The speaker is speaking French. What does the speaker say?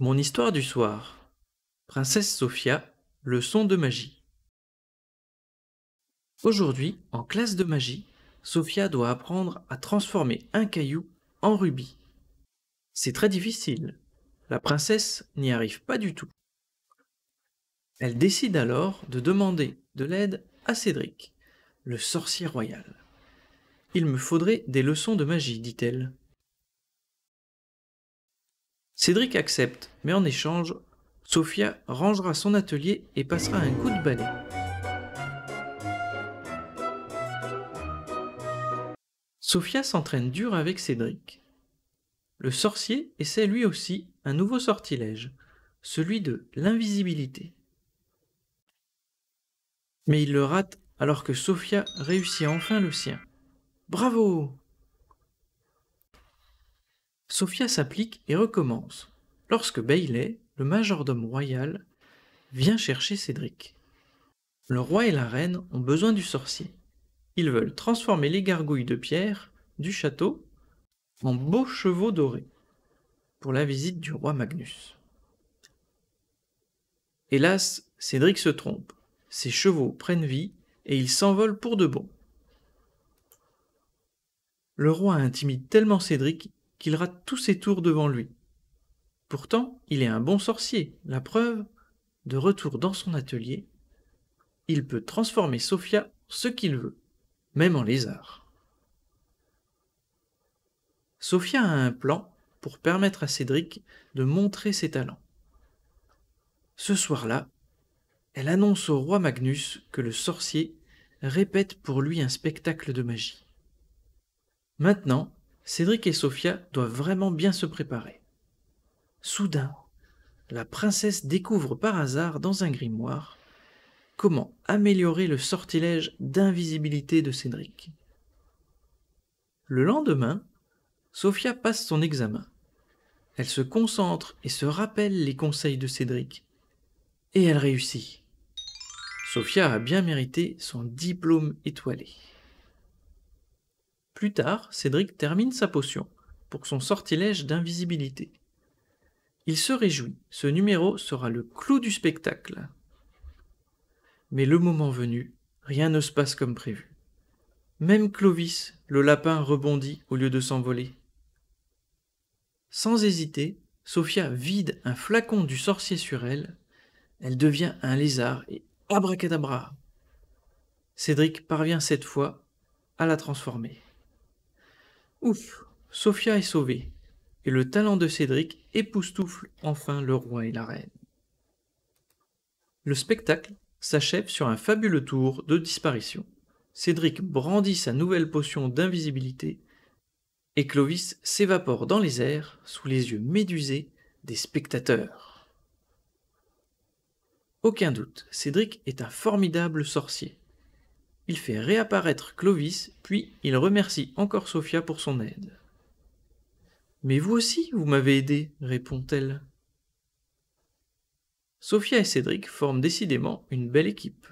Mon histoire du soir. Princesse Sophia, leçon de magie. Aujourd'hui, en classe de magie, Sophia doit apprendre à transformer un caillou en rubis. C'est très difficile. La princesse n'y arrive pas du tout. Elle décide alors de demander de l'aide à Cédric, le sorcier royal. Il me faudrait des leçons de magie, dit-elle. Cédric accepte, mais en échange, Sophia rangera son atelier et passera un coup de balai. Sophia s'entraîne dur avec Cédric. Le sorcier essaie lui aussi un nouveau sortilège, celui de l'invisibilité. Mais il le rate alors que Sophia réussit enfin le sien. Bravo Sophia s'applique et recommence, lorsque Bailey, le majordome royal, vient chercher Cédric. Le roi et la reine ont besoin du sorcier. Ils veulent transformer les gargouilles de pierre du château en beaux chevaux dorés pour la visite du roi Magnus. Hélas, Cédric se trompe. Ses chevaux prennent vie et ils s'envolent pour de bon. Le roi intimide tellement Cédric qu'il rate tous ses tours devant lui. Pourtant, il est un bon sorcier, la preuve, de retour dans son atelier, il peut transformer Sophia ce qu'il veut, même en lézard. Sophia a un plan pour permettre à Cédric de montrer ses talents. Ce soir-là, elle annonce au roi Magnus que le sorcier répète pour lui un spectacle de magie. Maintenant, Cédric et Sophia doivent vraiment bien se préparer. Soudain, la princesse découvre par hasard dans un grimoire comment améliorer le sortilège d'invisibilité de Cédric. Le lendemain, Sophia passe son examen. Elle se concentre et se rappelle les conseils de Cédric. Et elle réussit. Sophia a bien mérité son diplôme étoilé. Plus tard, Cédric termine sa potion pour son sortilège d'invisibilité. Il se réjouit, ce numéro sera le clou du spectacle. Mais le moment venu, rien ne se passe comme prévu. Même Clovis, le lapin, rebondit au lieu de s'envoler. Sans hésiter, Sophia vide un flacon du sorcier sur elle. Elle devient un lézard et abracadabra. Cédric parvient cette fois à la transformer. Ouf, Sophia est sauvée, et le talent de Cédric époustoufle enfin le roi et la reine. Le spectacle s'achève sur un fabuleux tour de disparition. Cédric brandit sa nouvelle potion d'invisibilité et Clovis s'évapore dans les airs sous les yeux médusés des spectateurs. Aucun doute, Cédric est un formidable sorcier il fait réapparaître Clovis, puis il remercie encore Sophia pour son aide. Mais vous aussi, vous m'avez aidé, répond-elle. Sophia et Cédric forment décidément une belle équipe.